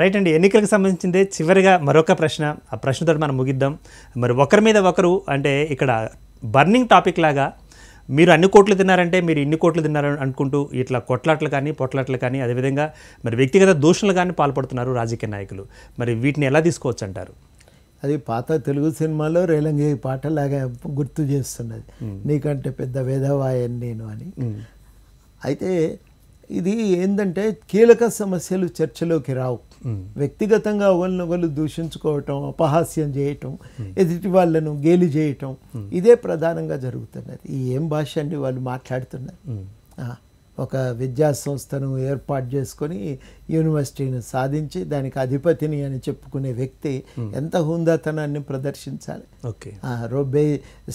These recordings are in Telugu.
రైట్ అండి ఎన్నికలకు సంబంధించిందే చివరిగా మరొక ప్రశ్న ఆ ప్రశ్నతో మనం ముగిద్దాం మరి ఒకరి మీద ఒకరు అంటే ఇక్కడ బర్నింగ్ టాపిక్ లాగా మీరు అన్ని కోట్లు తిన్నారంటే మీరు ఇన్ని కోట్లు తిన్నారు అనుకుంటూ ఇట్లా కొట్లాట్లు కానీ పొట్లాట్లు కానీ అదేవిధంగా మరి వ్యక్తిగత దూషణలు కానీ పాల్పడుతున్నారు రాజకీయ నాయకులు మరి వీటిని ఎలా తీసుకోవచ్చు అంటారు అది పాత తెలుగు సినిమాలో రేలంగి పాటలాగా గుర్తు చేస్తున్నది నీకంటే పెద్ద వేధవాయని నేను అని అయితే ఇది ఏంటంటే కీలక సమస్యలు చర్చలోకి రావు వ్యక్తిగతంగా ఒకరినొకరు దూషించుకోవటం అపహాస్యం చేయటం ఎదుటి వాళ్ళను గేలి చేయటం ఇదే ప్రధానంగా జరుగుతున్నది ఈ ఏం భాష అండి వాళ్ళు మాట్లాడుతున్నారు ఒక విద్యా సంస్థను ఏర్పాటు చేసుకొని యూనివర్సిటీని సాధించి దానికి అధిపతిని అని చెప్పుకునే వ్యక్తి ఎంత హుందాతనాన్ని ప్రదర్శించాలి ఓకే రోబే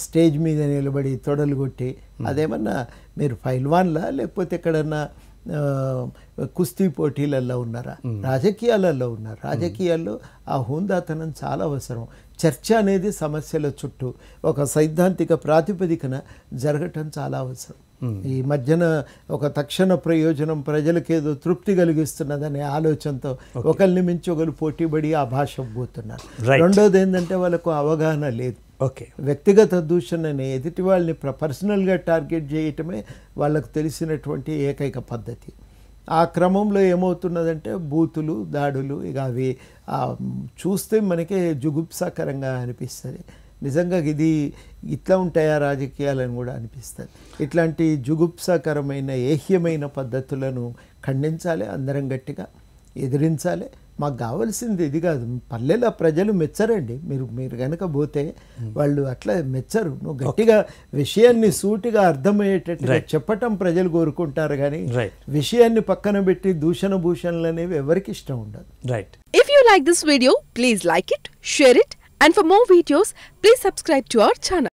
స్టేజ్ మీద నిలబడి తొడలు కొట్టి అదేమన్నా మీరు ఫైల్వాన్లా లేకపోతే ఎక్కడన్నా కుస్తీ పోటీలలో ఉన్నారా రాజకీయాలలో ఉన్నారు రాజకీయాల్లో ఆ హోందాతనం చాలా అవసరం చర్చ అనేది సమస్యల చుట్టూ ఒక సైద్ధాంతిక ప్రాతిపదికన జరగటం చాలా అవసరం ఈ మధ్యన ఒక తక్షణ ప్రయోజనం ప్రజలకేదో తృప్తి కలిగిస్తున్నదనే ఆలోచనతో ఒకరిని మించి ఒకరు పోటీపడి ఆ భాష పోతున్నారు రెండోది ఏంటంటే వాళ్ళకు అవగాహన లేదు ఓకే వ్యక్తిగత దూషణని ఎదుటి వాళ్ళని పర్సనల్గా టార్గెట్ చేయటమే వాళ్ళకు తెలిసినటువంటి ఏకైక పద్ధతి ఆ క్రమంలో ఏమవుతున్నదంటే బూతులు దాడులు ఇక అవి చూస్తే మనకే జుగుప్సాకరంగా అనిపిస్తుంది నిజంగా ఇది ఇట్లా ఉంటాయా రాజకీయాలని కూడా అనిపిస్తుంది ఇట్లాంటి జుగుప్సాకరమైన ఏహ్యమైన పద్ధతులను ఖండించాలి అందరం గట్టిగా ఎదిరించాలి మాకు కావాల్సింది ఇది కాదు పల్లెల ప్రజలు మెచ్చరండి మీరు మీరు కనుక పోతే వాళ్ళు అట్లా మెచ్చరు నువ్వు గట్టిగా విషయాన్ని సూటిగా అర్థమయ్యేటట్టు చెప్పటం ప్రజలు కోరుకుంటారు కానీ విషయాన్ని పక్కన పెట్టి దూషణ భూషణలు అనేవి ఎవరికి ఇష్టం ఉండదు right if you like this video please like it share it and for more videos please subscribe to our channel